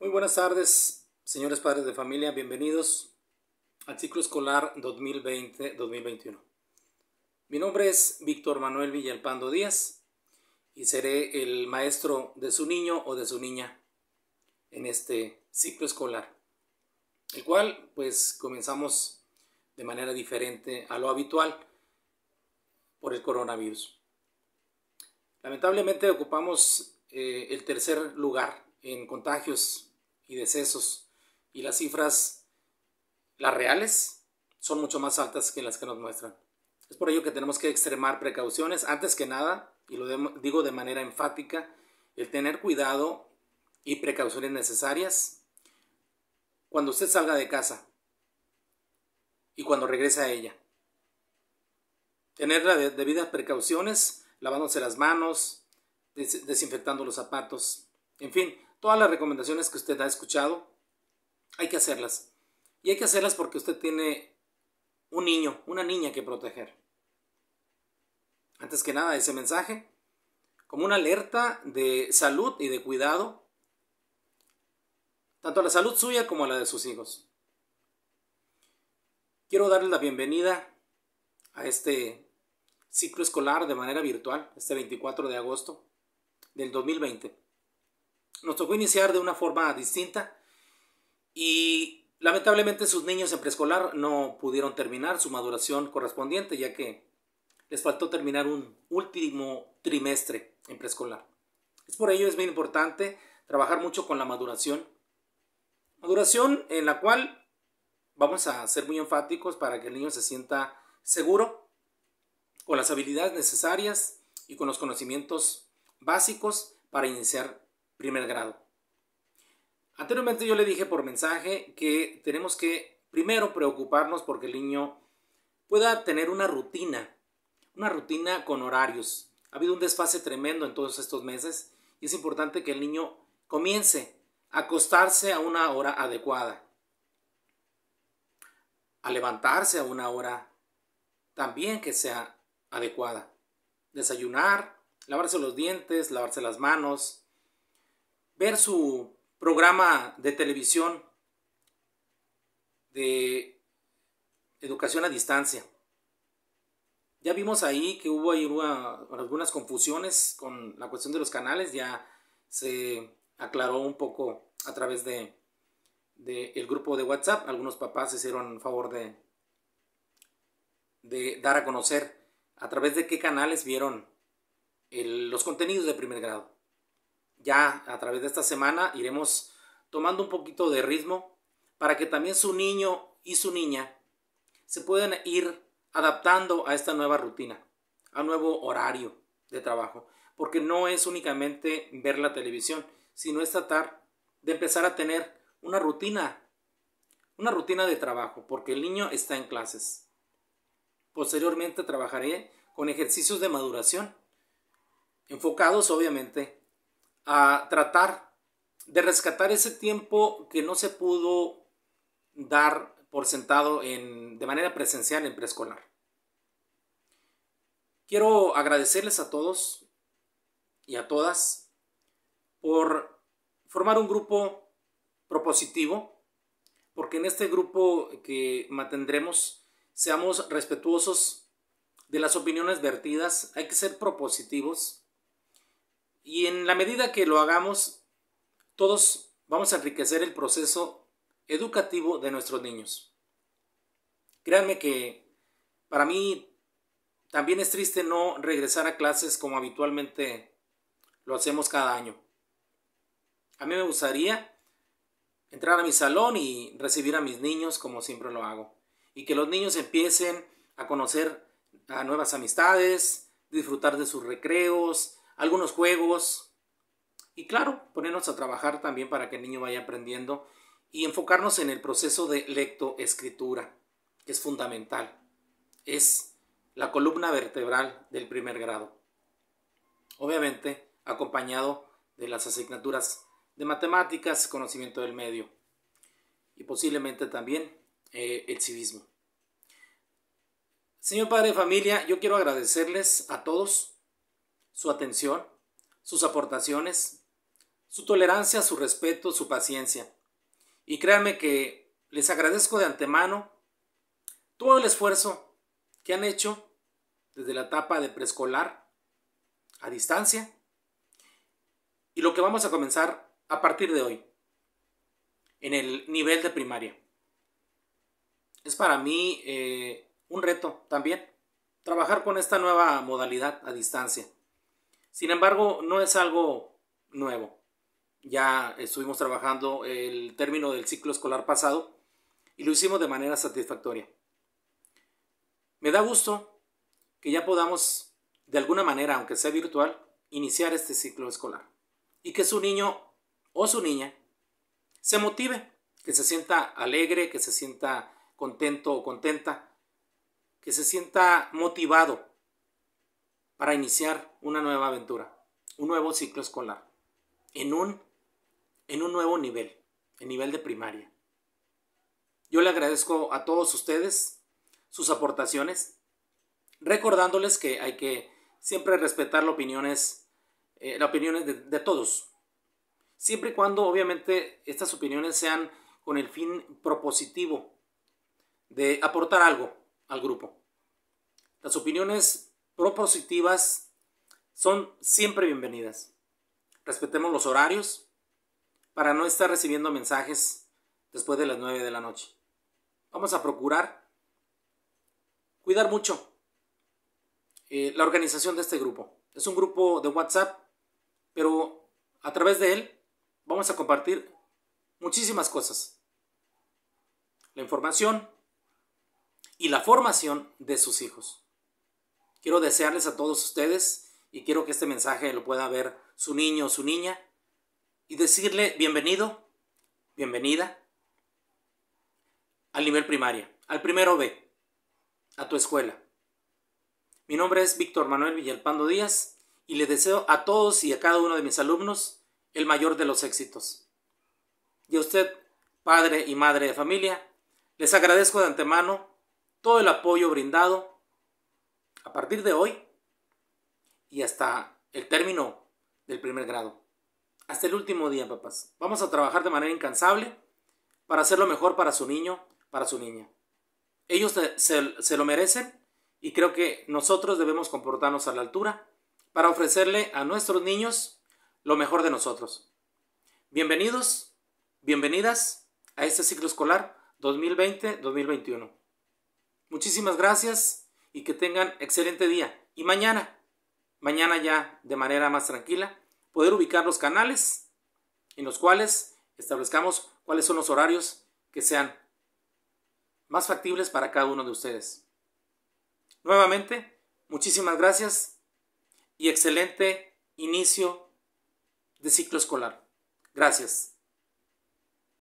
Muy buenas tardes, señores padres de familia, bienvenidos al ciclo escolar 2020-2021. Mi nombre es Víctor Manuel Villalpando Díaz y seré el maestro de su niño o de su niña en este ciclo escolar, el cual pues comenzamos de manera diferente a lo habitual por el coronavirus. Lamentablemente ocupamos eh, el tercer lugar en contagios y decesos. Y las cifras, las reales, son mucho más altas que las que nos muestran. Es por ello que tenemos que extremar precauciones. Antes que nada, y lo digo de manera enfática, el tener cuidado y precauciones necesarias cuando usted salga de casa y cuando regrese a ella. Tener las debidas precauciones, lavándose las manos, desinfectando los zapatos, en fin, Todas las recomendaciones que usted ha escuchado, hay que hacerlas. Y hay que hacerlas porque usted tiene un niño, una niña que proteger. Antes que nada, ese mensaje, como una alerta de salud y de cuidado, tanto a la salud suya como a la de sus hijos. Quiero darles la bienvenida a este ciclo escolar de manera virtual, este 24 de agosto del 2020. Nos tocó iniciar de una forma distinta y lamentablemente sus niños en preescolar no pudieron terminar su maduración correspondiente ya que les faltó terminar un último trimestre en preescolar. Es por ello es muy importante trabajar mucho con la maduración. Maduración en la cual vamos a ser muy enfáticos para que el niño se sienta seguro con las habilidades necesarias y con los conocimientos básicos para iniciar primer grado. Anteriormente yo le dije por mensaje que tenemos que primero preocuparnos porque el niño pueda tener una rutina, una rutina con horarios. Ha habido un desfase tremendo en todos estos meses y es importante que el niño comience a acostarse a una hora adecuada, a levantarse a una hora también que sea adecuada, desayunar, lavarse los dientes, lavarse las manos, ver su programa de televisión de educación a distancia. Ya vimos ahí que hubo algunas confusiones con la cuestión de los canales, ya se aclaró un poco a través del el grupo de WhatsApp. Algunos papás hicieron favor de, dar a conocer a través de qué canales vieron los contenidos de primer grado ya a través de esta semana iremos tomando un poquito de ritmo para que también su niño y su niña se puedan ir adaptando a esta nueva rutina, a nuevo horario de trabajo, porque no es únicamente ver la televisión, sino es tratar de empezar a tener una rutina, una rutina de trabajo, porque el niño está en clases. Posteriormente trabajaré con ejercicios de maduración, enfocados obviamente a tratar de rescatar ese tiempo que no se pudo dar por sentado en, de manera presencial en preescolar. Quiero agradecerles a todos y a todas por formar un grupo propositivo, porque en este grupo que mantendremos seamos respetuosos de las opiniones vertidas, hay que ser propositivos y en la medida que lo hagamos, todos vamos a enriquecer el proceso educativo de nuestros niños. Créanme que para mí también es triste no regresar a clases como habitualmente lo hacemos cada año. A mí me gustaría entrar a mi salón y recibir a mis niños como siempre lo hago. Y que los niños empiecen a conocer a nuevas amistades, disfrutar de sus recreos, algunos juegos y claro, ponernos a trabajar también para que el niño vaya aprendiendo y enfocarnos en el proceso de lectoescritura, que es fundamental. Es la columna vertebral del primer grado. Obviamente, acompañado de las asignaturas de matemáticas, conocimiento del medio y posiblemente también eh, el civismo. Señor padre de familia, yo quiero agradecerles a todos su atención, sus aportaciones, su tolerancia, su respeto, su paciencia. Y créanme que les agradezco de antemano todo el esfuerzo que han hecho desde la etapa de preescolar a distancia y lo que vamos a comenzar a partir de hoy en el nivel de primaria. Es para mí eh, un reto también trabajar con esta nueva modalidad a distancia. Sin embargo, no es algo nuevo. Ya estuvimos trabajando el término del ciclo escolar pasado y lo hicimos de manera satisfactoria. Me da gusto que ya podamos, de alguna manera, aunque sea virtual, iniciar este ciclo escolar y que su niño o su niña se motive, que se sienta alegre, que se sienta contento o contenta, que se sienta motivado para iniciar una nueva aventura, un nuevo ciclo escolar, en un, en un nuevo nivel, el nivel de primaria. Yo le agradezco a todos ustedes sus aportaciones, recordándoles que hay que siempre respetar las opiniones, eh, las opiniones de, de todos, siempre y cuando obviamente estas opiniones sean con el fin propositivo de aportar algo al grupo. Las opiniones propositivas son siempre bienvenidas. Respetemos los horarios para no estar recibiendo mensajes después de las 9 de la noche. Vamos a procurar cuidar mucho eh, la organización de este grupo. Es un grupo de WhatsApp, pero a través de él vamos a compartir muchísimas cosas. La información y la formación de sus hijos. Quiero desearles a todos ustedes y quiero que este mensaje lo pueda ver su niño o su niña y decirle bienvenido, bienvenida al nivel primaria, al primero B, a tu escuela. Mi nombre es Víctor Manuel Villalpando Díaz y le deseo a todos y a cada uno de mis alumnos el mayor de los éxitos. Y a usted, padre y madre de familia, les agradezco de antemano todo el apoyo brindado a partir de hoy y hasta el término del primer grado. Hasta el último día, papás. Vamos a trabajar de manera incansable para hacer lo mejor para su niño, para su niña. Ellos se, lo merecen y creo que nosotros debemos comportarnos a la altura para ofrecerle a nuestros niños lo mejor de nosotros. Bienvenidos, bienvenidas a este ciclo escolar 2020-2021. Muchísimas gracias y que tengan excelente día. Y mañana, mañana ya de manera más tranquila, poder ubicar los canales en los cuales establezcamos cuáles son los horarios que sean más factibles para cada uno de ustedes. Nuevamente, muchísimas gracias y excelente inicio de ciclo escolar. Gracias.